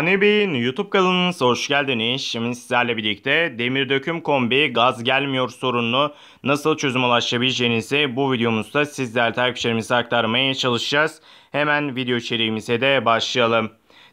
Hani Bey'in YouTube kanalınıza hoş geldiniz. Şimdi sizlerle birlikte demir döküm kombi gaz gelmiyor sorununu nasıl çözüm ulaşabileceğinizi bu videomuzda sizlerle takipçilerimize aktarmaya çalışacağız. Hemen video içeriğimize de başlayalım.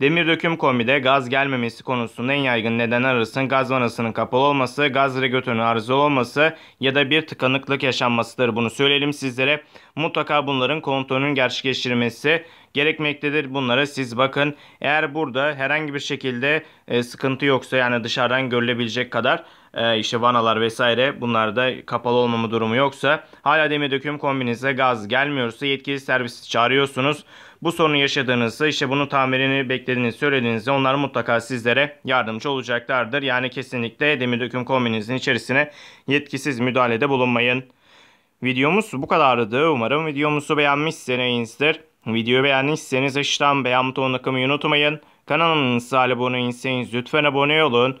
Demir döküm kombide gaz gelmemesi konusunda en yaygın neden arasın gaz vanasının kapalı olması, gaz regülatörünün arızalı olması ya da bir tıkanıklık yaşanmasıdır. Bunu söyleyelim sizlere. Mutlaka bunların kontrolünün gerçekleştirilmesi gerekmektedir. Bunlara siz bakın. Eğer burada herhangi bir şekilde e, sıkıntı yoksa yani dışarıdan görülebilecek kadar e, işte vanalar vesaire bunlar da kapalı olmama durumu yoksa hala demir döküm kombinize gaz gelmiyorsa yetkili servisi çağırıyorsunuz. Bu sorunu yaşadığınızda işte bunun tamirini beklediğinizi söylediğinizde onlar mutlaka sizlere yardımcı olacaklardır. Yani kesinlikle demir döküm kombinizin içerisine yetkisiz müdahalede bulunmayın. Videomuz bu kadardı. Umarım videomuzu beğenmişsinizdir. Videoyu beğendiyseniz aşağıdan beğen butonuna takmayı unutmayın. Kanalımıza abone değilseniz lütfen abone olun.